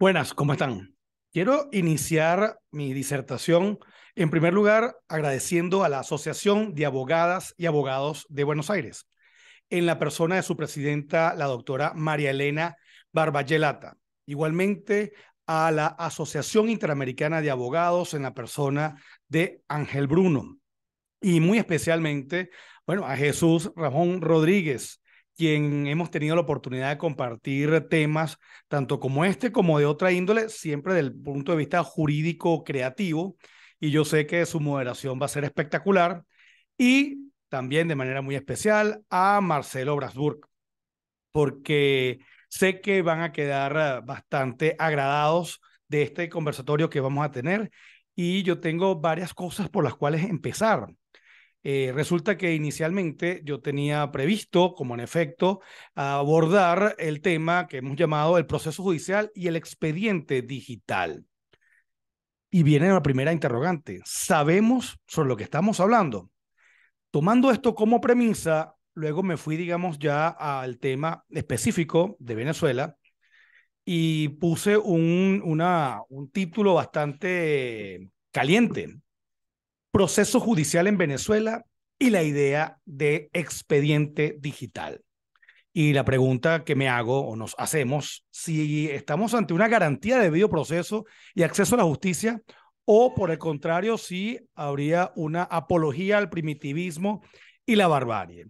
Buenas, ¿cómo están? Quiero iniciar mi disertación, en primer lugar, agradeciendo a la Asociación de Abogadas y Abogados de Buenos Aires, en la persona de su presidenta, la doctora María Elena Barbayelata. Igualmente a la Asociación Interamericana de Abogados en la persona de Ángel Bruno. Y muy especialmente, bueno, a Jesús Ramón Rodríguez, quien hemos tenido la oportunidad de compartir temas tanto como este como de otra índole, siempre del punto de vista jurídico creativo. Y yo sé que su moderación va a ser espectacular. Y también de manera muy especial a Marcelo Brasburg, porque sé que van a quedar bastante agradados de este conversatorio que vamos a tener. Y yo tengo varias cosas por las cuales empezar. Eh, resulta que inicialmente yo tenía previsto, como en efecto, abordar el tema que hemos llamado el proceso judicial y el expediente digital. Y viene la primera interrogante. ¿Sabemos sobre lo que estamos hablando? Tomando esto como premisa, luego me fui, digamos, ya al tema específico de Venezuela y puse un, un título bastante caliente proceso judicial en Venezuela y la idea de expediente digital. Y la pregunta que me hago o nos hacemos, si estamos ante una garantía de debido proceso y acceso a la justicia, o por el contrario, si habría una apología al primitivismo y la barbarie.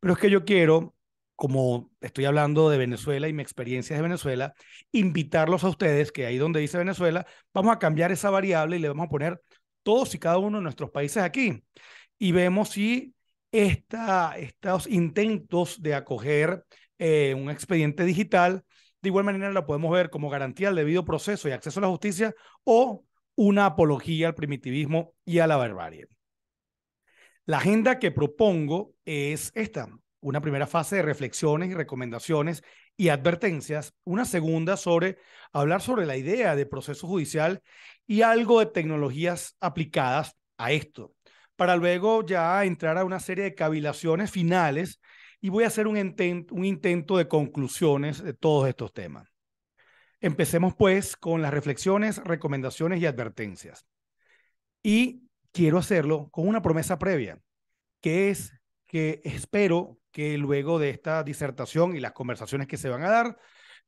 Pero es que yo quiero, como estoy hablando de Venezuela y mi experiencia de Venezuela, invitarlos a ustedes que ahí donde dice Venezuela, vamos a cambiar esa variable y le vamos a poner todos y cada uno de nuestros países aquí y vemos si estos intentos de acoger eh, un expediente digital, de igual manera lo podemos ver como garantía al debido proceso y acceso a la justicia o una apología al primitivismo y a la barbarie. La agenda que propongo es esta, una primera fase de reflexiones y recomendaciones y advertencias, una segunda sobre hablar sobre la idea de proceso judicial y algo de tecnologías aplicadas a esto, para luego ya entrar a una serie de cavilaciones finales y voy a hacer un, intento, un intento de conclusiones de todos estos temas. Empecemos pues con las reflexiones, recomendaciones y advertencias. Y quiero hacerlo con una promesa previa, que es que espero que luego de esta disertación y las conversaciones que se van a dar,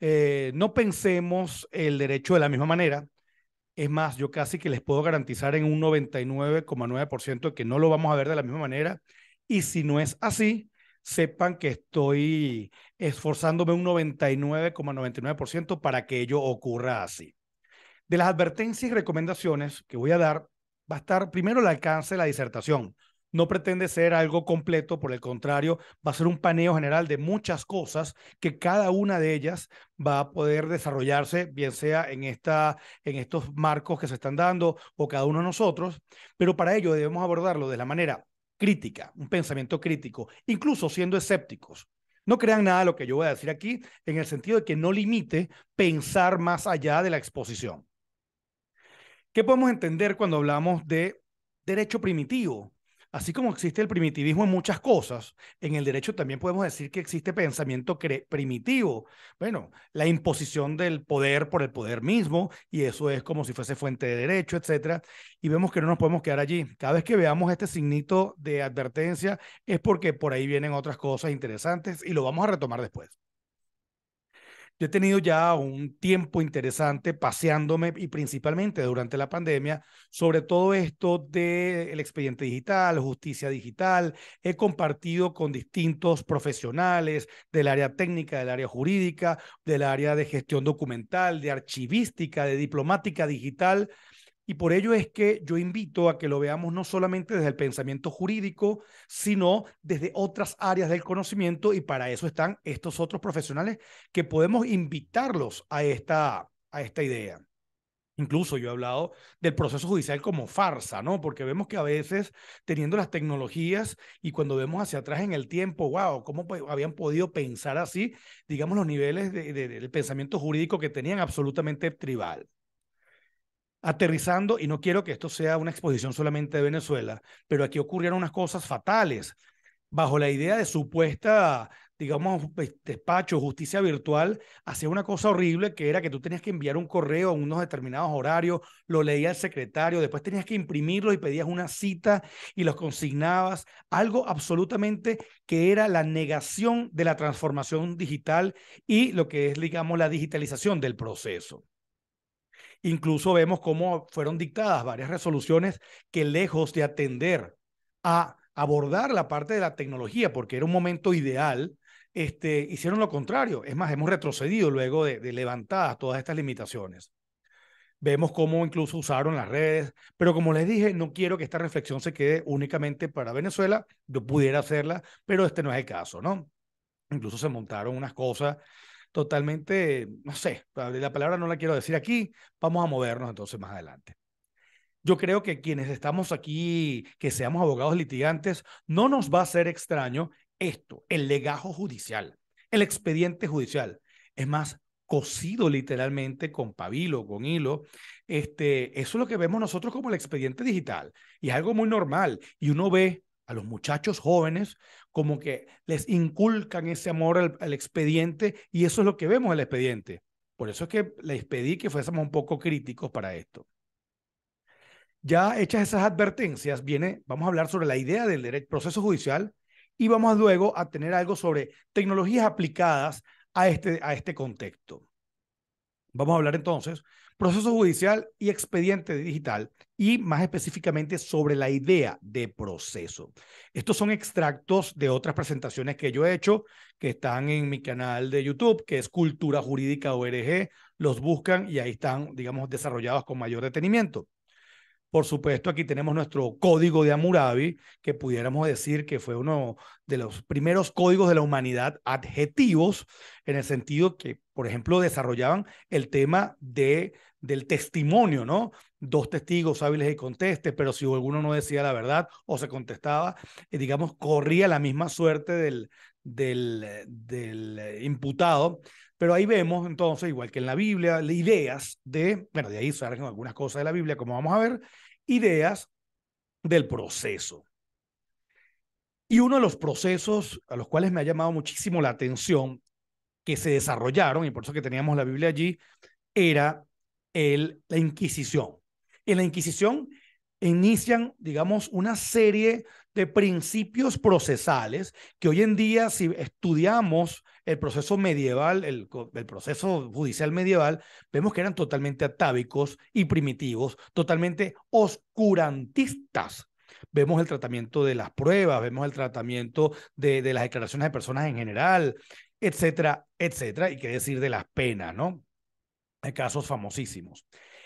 eh, no pensemos el derecho de la misma manera. Es más, yo casi que les puedo garantizar en un 99,9% que no lo vamos a ver de la misma manera. Y si no es así, sepan que estoy esforzándome un 99,99% para que ello ocurra así. De las advertencias y recomendaciones que voy a dar, va a estar primero el alcance de la disertación, no pretende ser algo completo, por el contrario, va a ser un paneo general de muchas cosas que cada una de ellas va a poder desarrollarse, bien sea en, esta, en estos marcos que se están dando o cada uno de nosotros, pero para ello debemos abordarlo de la manera crítica, un pensamiento crítico, incluso siendo escépticos. No crean nada lo que yo voy a decir aquí, en el sentido de que no limite pensar más allá de la exposición. ¿Qué podemos entender cuando hablamos de derecho primitivo? Así como existe el primitivismo en muchas cosas, en el derecho también podemos decir que existe pensamiento primitivo. Bueno, la imposición del poder por el poder mismo, y eso es como si fuese fuente de derecho, etc. Y vemos que no nos podemos quedar allí. Cada vez que veamos este signito de advertencia es porque por ahí vienen otras cosas interesantes y lo vamos a retomar después. Yo he tenido ya un tiempo interesante paseándome y principalmente durante la pandemia sobre todo esto del el expediente digital, justicia digital. He compartido con distintos profesionales del área técnica, del área jurídica, del área de gestión documental, de archivística, de diplomática digital y por ello es que yo invito a que lo veamos no solamente desde el pensamiento jurídico, sino desde otras áreas del conocimiento y para eso están estos otros profesionales que podemos invitarlos a esta, a esta idea. Incluso yo he hablado del proceso judicial como farsa, ¿no? Porque vemos que a veces teniendo las tecnologías y cuando vemos hacia atrás en el tiempo, wow, ¿cómo habían podido pensar así? Digamos, los niveles del pensamiento jurídico que tenían absolutamente tribal aterrizando, y no quiero que esto sea una exposición solamente de Venezuela, pero aquí ocurrieron unas cosas fatales. Bajo la idea de supuesta, digamos, pues, despacho, justicia virtual, hacía una cosa horrible que era que tú tenías que enviar un correo a unos determinados horarios, lo leía el secretario, después tenías que imprimirlo y pedías una cita y los consignabas. Algo absolutamente que era la negación de la transformación digital y lo que es, digamos, la digitalización del proceso. Incluso vemos cómo fueron dictadas varias resoluciones que lejos de atender a abordar la parte de la tecnología, porque era un momento ideal, este, hicieron lo contrario. Es más, hemos retrocedido luego de, de levantadas todas estas limitaciones. Vemos cómo incluso usaron las redes, pero como les dije, no quiero que esta reflexión se quede únicamente para Venezuela. Yo pudiera hacerla, pero este no es el caso, ¿no? Incluso se montaron unas cosas totalmente, no sé, la palabra no la quiero decir aquí, vamos a movernos entonces más adelante. Yo creo que quienes estamos aquí, que seamos abogados litigantes, no nos va a ser extraño esto, el legajo judicial, el expediente judicial. Es más, cosido literalmente con pabilo, con hilo. Este, eso es lo que vemos nosotros como el expediente digital y es algo muy normal. Y uno ve a los muchachos jóvenes como que les inculcan ese amor al, expediente y eso es lo que vemos en el expediente. Por eso es que les pedí que fuésemos un poco críticos para esto. Ya hechas esas advertencias, viene, vamos a hablar sobre la idea del proceso judicial y vamos luego a tener algo sobre tecnologías aplicadas a este, a este contexto. Vamos a hablar entonces proceso judicial y expediente digital, y más específicamente sobre la idea de proceso. Estos son extractos de otras presentaciones que yo he hecho, que están en mi canal de YouTube, que es Cultura Jurídica ORG. Los buscan y ahí están, digamos, desarrollados con mayor detenimiento. Por supuesto, aquí tenemos nuestro código de Hammurabi, que pudiéramos decir que fue uno de los primeros códigos de la humanidad adjetivos, en el sentido que, por ejemplo, desarrollaban el tema de, del testimonio, ¿no? Dos testigos hábiles y contestes, pero si alguno no decía la verdad o se contestaba, eh, digamos, corría la misma suerte del, del, eh, del eh, imputado, pero ahí vemos entonces, igual que en la Biblia, ideas de, bueno, de ahí salen algunas cosas de la Biblia, como vamos a ver, ideas del proceso. Y uno de los procesos a los cuales me ha llamado muchísimo la atención, que se desarrollaron, y por eso que teníamos la Biblia allí, era el, la Inquisición. En la Inquisición inician, digamos, una serie de principios procesales que hoy en día, si estudiamos el proceso medieval, el, proceso judicial medieval, vemos que eran totalmente atávicos y primitivos, totalmente oscurantistas. Vemos el tratamiento de las pruebas, vemos el tratamiento de, de las declaraciones de personas en general, etcétera, etcétera, y qué decir de las penas, ¿no? Hay casos famosísimos.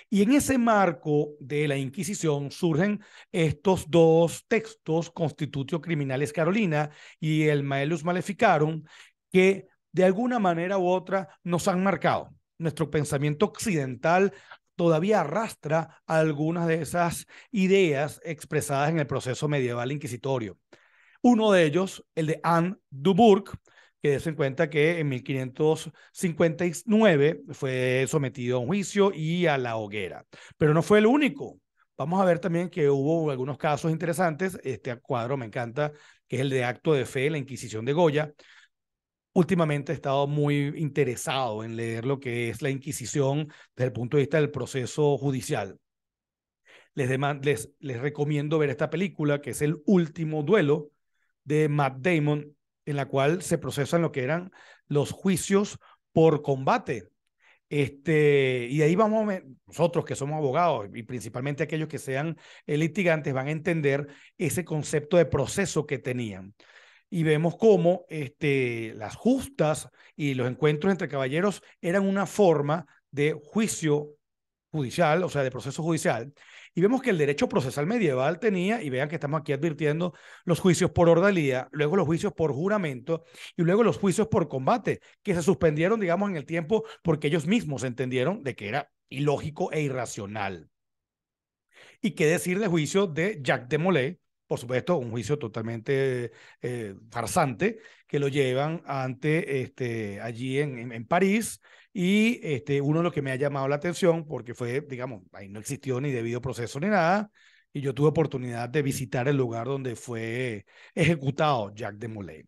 Y en ese marco de la Inquisición surgen estos dos textos, Constitutio Criminales Carolina y el Maelus Maleficarum, que de alguna manera u otra nos han marcado. Nuestro pensamiento occidental todavía arrastra algunas de esas ideas expresadas en el proceso medieval inquisitorio. Uno de ellos, el de Anne Dubourg, que en cuenta que en 1559 fue sometido a un juicio y a la hoguera. Pero no fue el único. Vamos a ver también que hubo algunos casos interesantes. Este cuadro me encanta, que es el de Acto de Fe, la Inquisición de Goya. Últimamente he estado muy interesado en leer lo que es la Inquisición desde el punto de vista del proceso judicial. Les, les, les recomiendo ver esta película, que es El Último Duelo de Matt Damon, en la cual se procesan lo que eran los juicios por combate. Este, y ahí vamos, nosotros que somos abogados y principalmente aquellos que sean eh, litigantes van a entender ese concepto de proceso que tenían. Y vemos cómo este, las justas y los encuentros entre caballeros eran una forma de juicio judicial, o sea, de proceso judicial, y vemos que el derecho procesal medieval tenía, y vean que estamos aquí advirtiendo, los juicios por ordalía, luego los juicios por juramento y luego los juicios por combate, que se suspendieron, digamos, en el tiempo porque ellos mismos entendieron de que era ilógico e irracional. Y qué decir del juicio de Jacques de Molay, por supuesto, un juicio totalmente eh, farsante, que lo llevan ante, este, allí en, en París, y este, uno de los que me ha llamado la atención, porque fue, digamos, ahí no existió ni debido proceso ni nada, y yo tuve oportunidad de visitar el lugar donde fue ejecutado Jacques de Molay.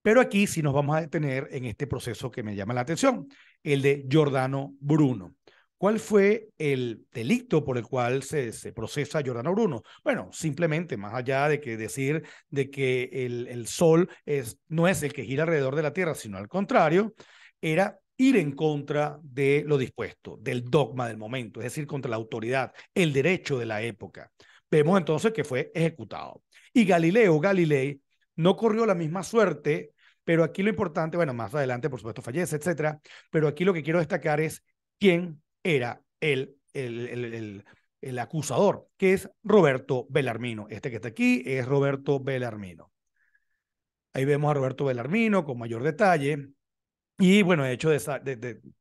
Pero aquí sí nos vamos a detener en este proceso que me llama la atención, el de Giordano Bruno. ¿Cuál fue el delito por el cual se, se procesa Giordano Bruno? Bueno, simplemente, más allá de que decir de que el, sol es, no es el que gira alrededor de la Tierra, sino al contrario, era ir en contra de lo dispuesto, del dogma del momento, es decir, contra la autoridad, el derecho de la época. Vemos entonces que fue ejecutado. Y Galileo Galilei no corrió la misma suerte, pero aquí lo importante, bueno, más adelante por supuesto fallece, etcétera, pero aquí lo que quiero destacar es quién era el, el, el, el acusador, que es Roberto Belarmino. Este que está aquí es Roberto Belarmino. Ahí vemos a Roberto Belarmino con mayor detalle y bueno, he hecho de,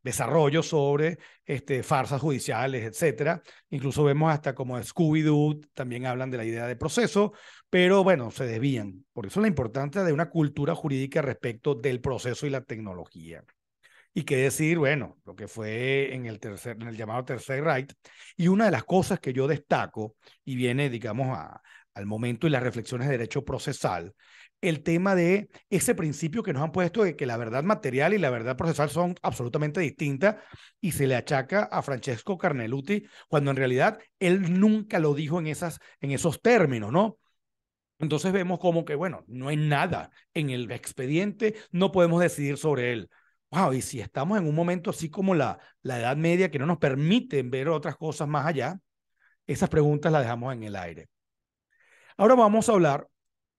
de, sobre este, farsas judiciales, etcétera. Incluso vemos hasta como Scooby-Doo también hablan de la idea de proceso, pero bueno, se desvían. Por eso la importancia de una cultura jurídica respecto del proceso y la tecnología. Y qué decir, bueno, lo que fue en el, tercer, en el llamado Tercer Right. Y una de las cosas que yo destaco, y viene, digamos, a, al momento y las reflexiones de derecho procesal, el tema de ese principio que nos han puesto de que la verdad material y la verdad procesal son absolutamente distintas y se le achaca a Francesco Carneluti cuando en realidad él nunca lo dijo en, esas, en esos términos, ¿no? Entonces vemos como que, bueno, no hay nada en el expediente, no podemos decidir sobre él. Wow, y si estamos en un momento así como la, la Edad Media que no nos permiten ver otras cosas más allá, esas preguntas las dejamos en el aire. Ahora vamos a hablar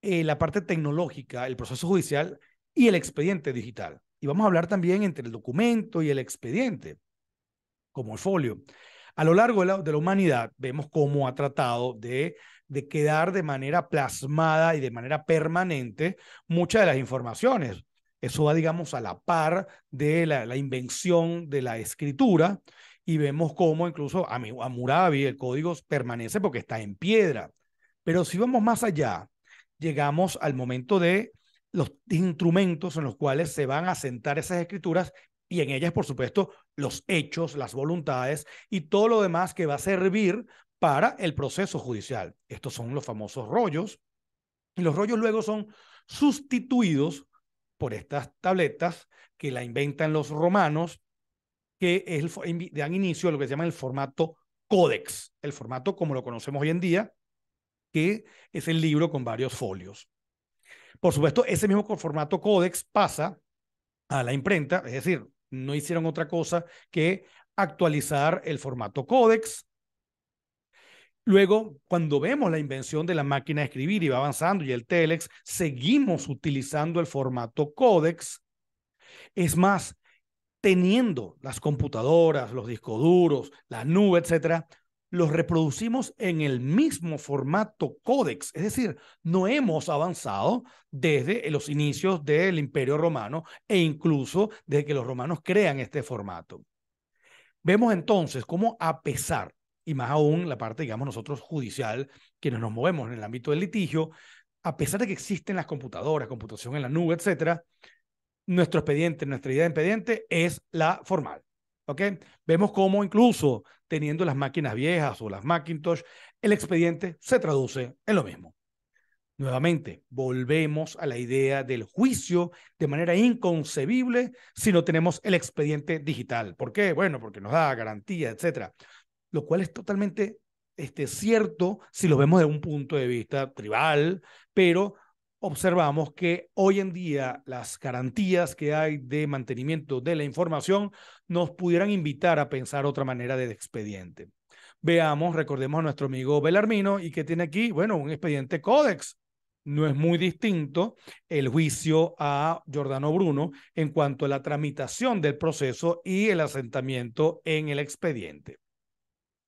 eh, la parte tecnológica, el proceso judicial y el expediente digital. Y vamos a hablar también entre el documento y el expediente, como el folio. A lo largo de la, humanidad vemos cómo ha tratado de, quedar de manera plasmada y de manera permanente muchas de las informaciones. Eso va, digamos, a la par de la, invención de la escritura y vemos cómo incluso a Murabi el código permanece porque está en piedra. Pero si vamos más allá, llegamos al momento de los instrumentos en los cuales se van a sentar esas escrituras y en ellas, por supuesto, los hechos, las voluntades y todo lo demás que va a servir para el proceso judicial. Estos son los famosos rollos. Y los rollos luego son sustituidos por estas tabletas que la inventan los romanos, que dan inicio a lo que se llama el formato códex, el formato como lo conocemos hoy en día, que es el libro con varios folios. Por supuesto, ese mismo formato códex pasa a la imprenta, es decir, no hicieron otra cosa que actualizar el formato códex. Luego, cuando vemos la invención de la máquina de escribir y va avanzando y el telex, seguimos utilizando el formato códex. Es más, teniendo las computadoras, los discos duros, la nube, etcétera, los reproducimos en el mismo formato códex. Es decir, no hemos avanzado desde los inicios del Imperio Romano e incluso desde que los romanos crean este formato. Vemos entonces cómo a pesar, y más aún la parte, digamos, nosotros judicial, que nos movemos en el ámbito del litigio, a pesar de que existen las computadoras, computación en la nube, etcétera, nuestro expediente, nuestra idea de expediente es la formal. ¿ok? Vemos cómo incluso teniendo las máquinas viejas o las Macintosh, el expediente se traduce en lo mismo. Nuevamente, volvemos a la idea del juicio de manera inconcebible si no tenemos el expediente digital. ¿Por qué? Bueno, porque nos da garantía, etcétera. Lo cual es totalmente este, cierto si lo vemos de un punto de vista tribal, pero observamos que hoy en día las garantías que hay de mantenimiento de la información nos pudieran invitar a pensar otra manera de expediente. Veamos, recordemos a nuestro amigo Belarmino y que tiene aquí, bueno, un expediente Codex. No es muy distinto el juicio a Giordano Bruno en cuanto a la tramitación del proceso y el asentamiento en el expediente.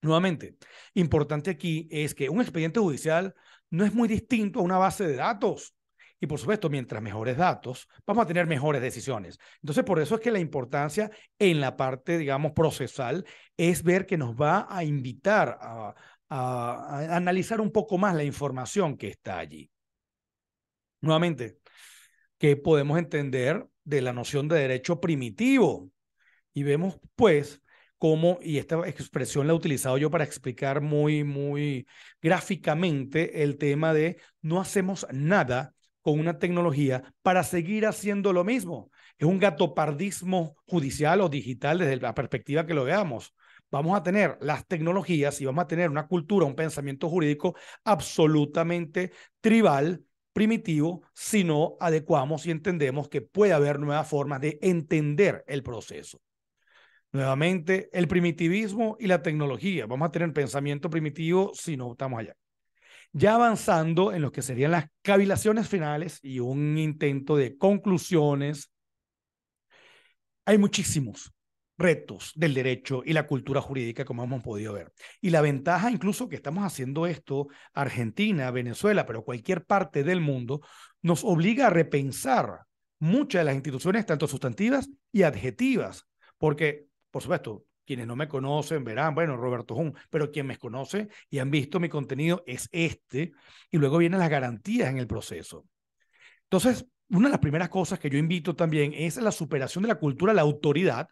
Nuevamente, importante aquí es que un expediente judicial no es muy distinto a una base de datos y por supuesto, mientras mejores datos, vamos a tener mejores decisiones. Entonces, por eso es que la importancia en la parte, digamos, procesal es ver que nos va a invitar a, analizar un poco más la información que está allí. Nuevamente, que podemos entender de la noción de derecho primitivo? Y vemos, pues, cómo, y esta expresión la he utilizado yo para explicar muy, muy gráficamente el tema de no hacemos nada con una tecnología para seguir haciendo lo mismo. Es un gatopardismo judicial o digital desde la perspectiva que lo veamos. Vamos a tener las tecnologías y vamos a tener una cultura, un pensamiento jurídico absolutamente tribal, primitivo, si no adecuamos y entendemos que puede haber nuevas formas de entender el proceso. Nuevamente, el primitivismo y la tecnología. Vamos a tener pensamiento primitivo si no estamos allá ya avanzando en lo que serían las cavilaciones finales y un intento de conclusiones, hay muchísimos retos del derecho y la cultura jurídica como hemos podido ver. Y la ventaja incluso que estamos haciendo esto, Argentina, Venezuela, pero cualquier parte del mundo, nos obliga a repensar muchas de las instituciones, tanto sustantivas y adjetivas, porque, por supuesto, quienes no me conocen verán, bueno, Roberto Jun, pero quien me conoce y han visto mi contenido es este. Y luego vienen las garantías en el proceso. Entonces, una de las primeras cosas que yo invito también es la superación de la cultura la autoridad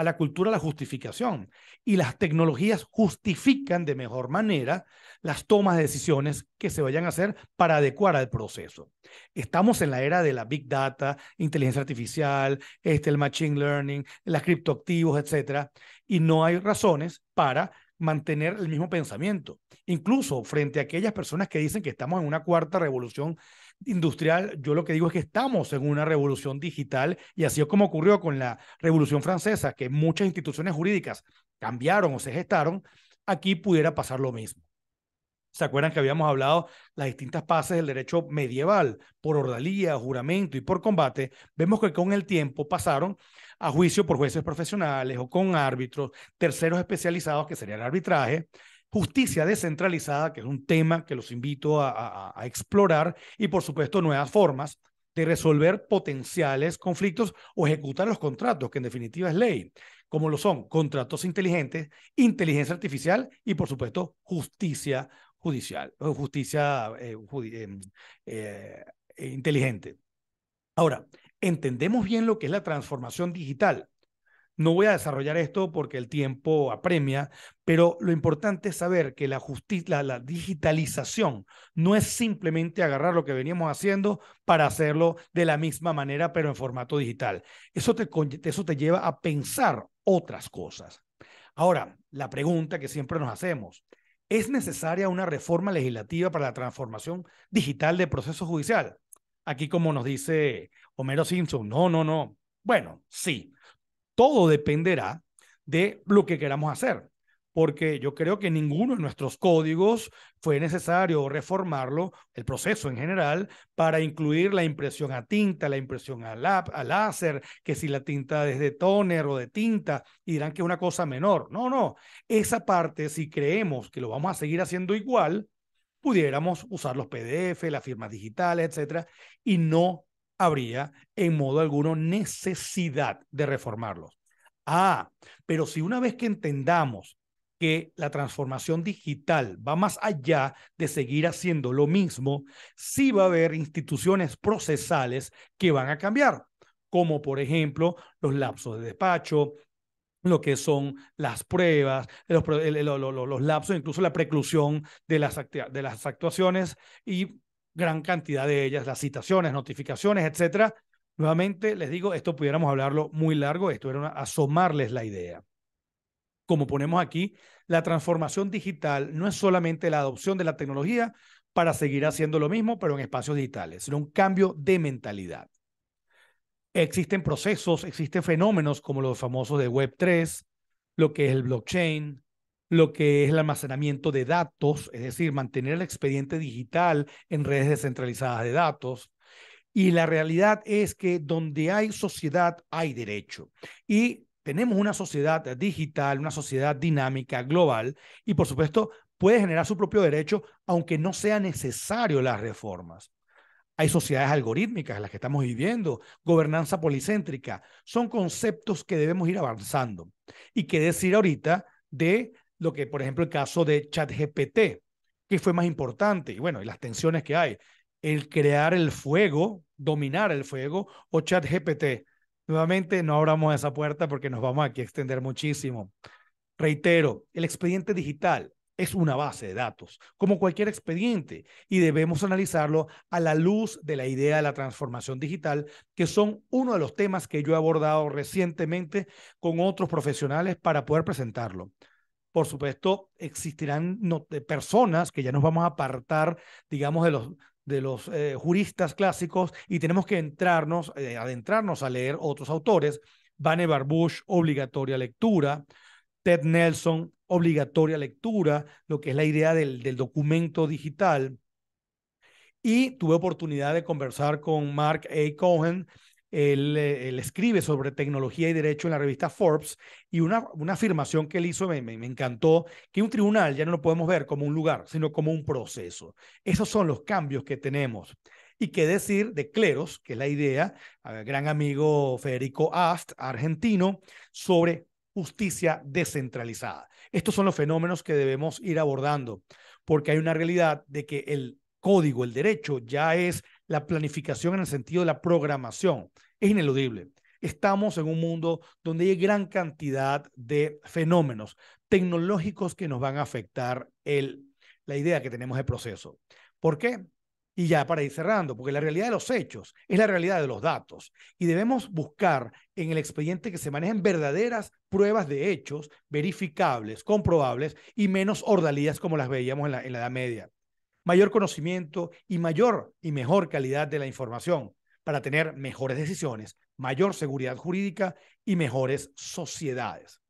a la cultura la justificación y las tecnologías justifican de mejor manera las tomas de decisiones que se vayan a hacer para adecuar al proceso. Estamos en la era de la big data, inteligencia artificial, este, el machine learning, las criptoactivos, etcétera, y no hay razones para mantener el mismo pensamiento. Incluso frente a aquellas personas que dicen que estamos en una cuarta revolución industrial, yo lo que digo es que estamos en una revolución digital y así es como ocurrió con la Revolución Francesa, que muchas instituciones jurídicas cambiaron o se gestaron, aquí pudiera pasar lo mismo. ¿Se acuerdan que habíamos hablado las distintas pases del derecho medieval por ordalía, juramento y por combate? Vemos que con el tiempo pasaron a juicio por jueces profesionales o con árbitros, terceros especializados que sería el arbitraje, justicia descentralizada, que es un tema que los invito a, explorar, y por supuesto nuevas formas de resolver potenciales conflictos o ejecutar los contratos, que en definitiva es ley, como lo son contratos inteligentes, inteligencia artificial y por supuesto justicia judicial, o justicia eh, em, eh, inteligente. Ahora, entendemos bien lo que es la transformación digital no voy a desarrollar esto porque el tiempo apremia, pero lo importante es saber que la, digitalización no es simplemente agarrar lo que veníamos haciendo para hacerlo de la misma manera, pero en formato digital. Eso te, eso te lleva a pensar otras cosas. Ahora, la pregunta que siempre nos hacemos, ¿es necesaria una reforma legislativa para la transformación digital del proceso judicial? Aquí como nos dice Homero Simpson, no, no, no. Bueno, sí todo dependerá de lo que queramos hacer, porque yo creo que ninguno de nuestros códigos fue necesario reformarlo, el proceso en general, para incluir la impresión a tinta, la impresión a, láser, que si la tinta es de tóner o de tinta, dirán que es una cosa menor. No, no, esa parte, si creemos que lo vamos a seguir haciendo igual, pudiéramos usar los PDF, las firmas digitales, etcétera, y no habría en modo alguno necesidad de reformarlos. Ah, pero si una vez que entendamos que la transformación digital va más allá de seguir haciendo lo mismo, sí va a haber instituciones procesales que van a cambiar, como por ejemplo los lapsos de despacho, lo que son las pruebas, los, lapsos, incluso la preclusión de las, de las actuaciones y gran cantidad de ellas, las citaciones, notificaciones, etcétera. Nuevamente les digo, esto pudiéramos hablarlo muy largo, esto era asomarles la idea. Como ponemos aquí, la transformación digital no es solamente la adopción de la tecnología para seguir haciendo lo mismo, pero en espacios digitales, sino un cambio de mentalidad. Existen procesos, existen fenómenos como los famosos de Web3, lo que es el blockchain, lo que es el almacenamiento de datos, es decir, mantener el expediente digital en redes descentralizadas de datos. Y la realidad es que donde hay sociedad hay derecho. Y tenemos una sociedad digital, una sociedad dinámica, global, y por supuesto puede generar su propio derecho aunque no sea necesario las reformas. Hay sociedades algorítmicas, las que estamos viviendo, gobernanza policéntrica, son conceptos que debemos ir avanzando. Y qué decir ahorita de lo que, por ejemplo, el caso de ChatGPT, que fue más importante, y bueno, y las tensiones que hay, el crear el fuego, dominar el fuego, o ChatGPT. Nuevamente, no abramos esa puerta porque nos vamos aquí a extender muchísimo. Reitero, el expediente digital es una base de datos, como cualquier expediente, y debemos analizarlo a la luz de la idea de la transformación digital, que son uno de los temas que yo he abordado recientemente con otros profesionales para poder presentarlo por supuesto, existirán eh, personas que ya nos vamos a apartar, digamos, de los, de los eh, juristas clásicos y tenemos que eh, adentrarnos a leer otros autores. Vannevar Bush, obligatoria lectura. Ted Nelson, obligatoria lectura, lo que es la idea del, del documento digital. Y tuve oportunidad de conversar con Mark A. Cohen, eh, él, escribe sobre tecnología y derecho en la revista Forbes y una, una afirmación que él hizo me, me, encantó, que un tribunal ya no lo podemos ver como un lugar, sino como un proceso. Esos son los cambios que tenemos. Y qué decir de Cleros, que es la idea, gran amigo Federico Ast, argentino, sobre justicia descentralizada. Estos son los fenómenos que debemos ir abordando, porque hay una realidad de que el código, el derecho, ya es la planificación en el sentido de la programación es ineludible. Estamos en un mundo donde hay gran cantidad de fenómenos tecnológicos que nos van a afectar el, la idea que tenemos del proceso. ¿Por qué? Y ya para ir cerrando, porque la realidad de los hechos es la realidad de los datos y debemos buscar en el expediente que se manejen verdaderas pruebas de hechos verificables, comprobables y menos ordalías como las veíamos en la Edad Media mayor conocimiento y mayor y mejor calidad de la información para tener mejores decisiones, mayor seguridad jurídica y mejores sociedades.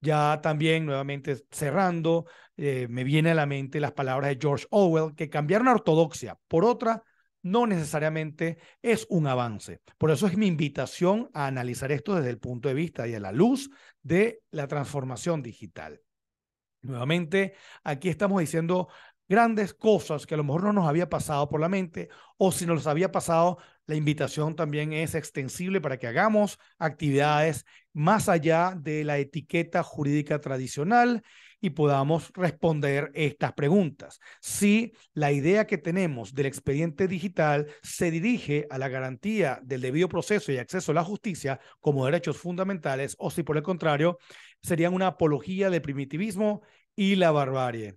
Ya también, nuevamente cerrando, eh, me viene a la mente las palabras de George Orwell, que cambiar una ortodoxia por otra no necesariamente es un avance. Por eso es mi invitación a analizar esto desde el punto de vista y a la luz de la transformación digital. Nuevamente, aquí estamos diciendo grandes cosas que a lo mejor no nos había pasado por la mente o si nos había pasado, la invitación también es extensible para que hagamos actividades más allá de la etiqueta jurídica tradicional y podamos responder estas preguntas. Si la idea que tenemos del expediente digital se dirige a la garantía del debido proceso y acceso a la justicia como derechos fundamentales o si por el contrario serían una apología del primitivismo y la barbarie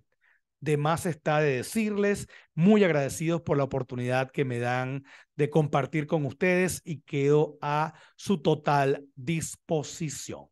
de más está de decirles. Muy agradecidos por la oportunidad que me dan de compartir con ustedes y quedo a su total disposición.